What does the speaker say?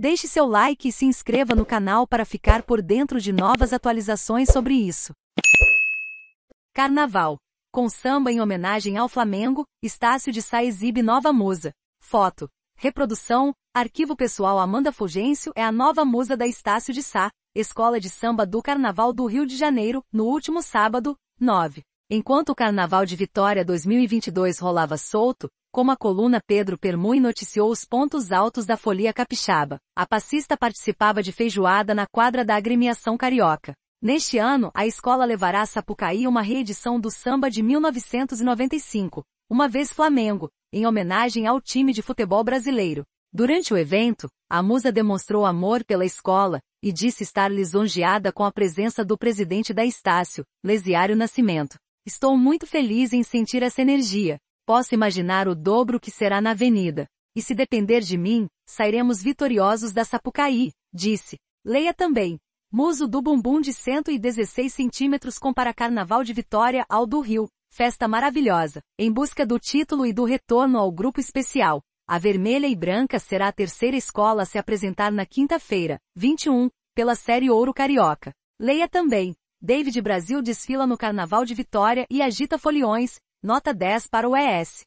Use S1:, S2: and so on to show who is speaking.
S1: Deixe seu like e se inscreva no canal para ficar por dentro de novas atualizações sobre isso. Carnaval. Com samba em homenagem ao Flamengo, Estácio de Sá exibe nova musa. Foto. Reprodução. Arquivo pessoal Amanda Fulgêncio é a nova musa da Estácio de Sá, Escola de Samba do Carnaval do Rio de Janeiro, no último sábado, 9. Enquanto o Carnaval de Vitória 2022 rolava solto, como a coluna Pedro Permui noticiou os pontos altos da folia capixaba, a passista participava de feijoada na quadra da agremiação carioca. Neste ano, a escola levará a Sapucaí uma reedição do samba de 1995, uma vez Flamengo, em homenagem ao time de futebol brasileiro. Durante o evento, a musa demonstrou amor pela escola e disse estar lisonjeada com a presença do presidente da Estácio, Lesiário Nascimento. Estou muito feliz em sentir essa energia. Posso imaginar o dobro que será na avenida. E se depender de mim, sairemos vitoriosos da Sapucaí, disse. Leia também. Muso do bumbum de 116 centímetros para Carnaval de Vitória ao do Rio, festa maravilhosa, em busca do título e do retorno ao grupo especial. A vermelha e branca será a terceira escola a se apresentar na quinta-feira, 21, pela série Ouro Carioca. Leia também. David Brasil desfila no Carnaval de Vitória e agita foliões, nota 10 para o ES.